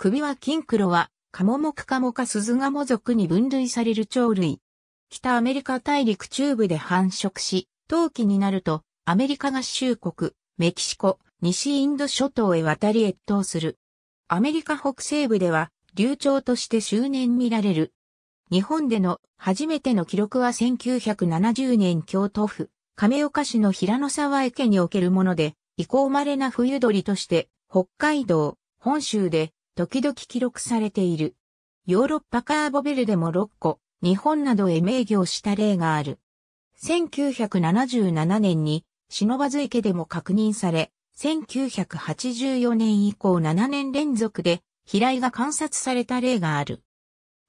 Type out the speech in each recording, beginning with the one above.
首は金黒は、カモモクカモカスズガモ族に分類される鳥類。北アメリカ大陸中部で繁殖し、冬季になると、アメリカ合衆国、メキシコ、西インド諸島へ渡り越冬する。アメリカ北西部では、流鳥として周年見られる。日本での初めての記録は1970年京都府、亀岡市の平野沢池におけるもので、以降稀な冬鳥として、北海道、本州で時々記録されている。ヨーロッパカーボベルでも6個、日本などへ名をした例がある。1977年に、忍ばず池でも確認され、1984年以降7年連続で、飛来が観察された例がある。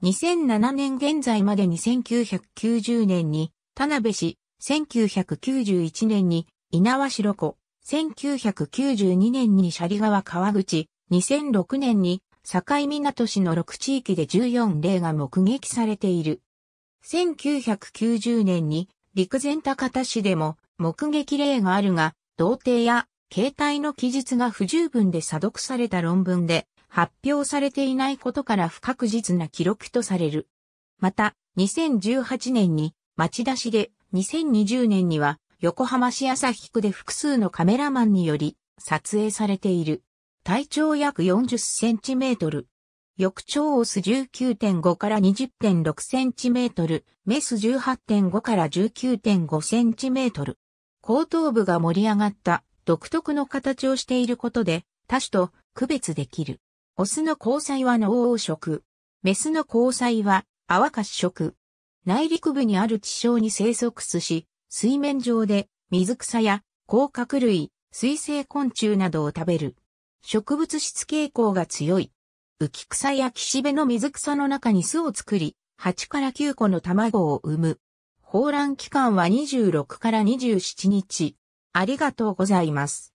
2007年現在までに1990年に、田辺市、1991年に、稲城湖、1992年に斜里川川口、2006年に境港市の6地域で14例が目撃されている。1990年に陸前高田市でも目撃例があるが、童貞や携帯の記述が不十分で査読された論文で発表されていないことから不確実な記録とされる。また、2018年に町田市で、2020年には横浜市日区で複数のカメラマンにより撮影されている。体長約40センチメートル。翌長オス19.5から20.6センチメートル、メス18.5から19.5センチメートル。後頭部が盛り上がった独特の形をしていることで、他種と区別できる。オスの交際は濃黄色。メスの交際は泡褐色。内陸部にある地上に生息し、水面上で水草や甲殻類、水生昆虫などを食べる。植物質傾向が強い。浮草や岸辺の水草の中に巣を作り、8から9個の卵を産む。放卵期間は26から27日。ありがとうございます。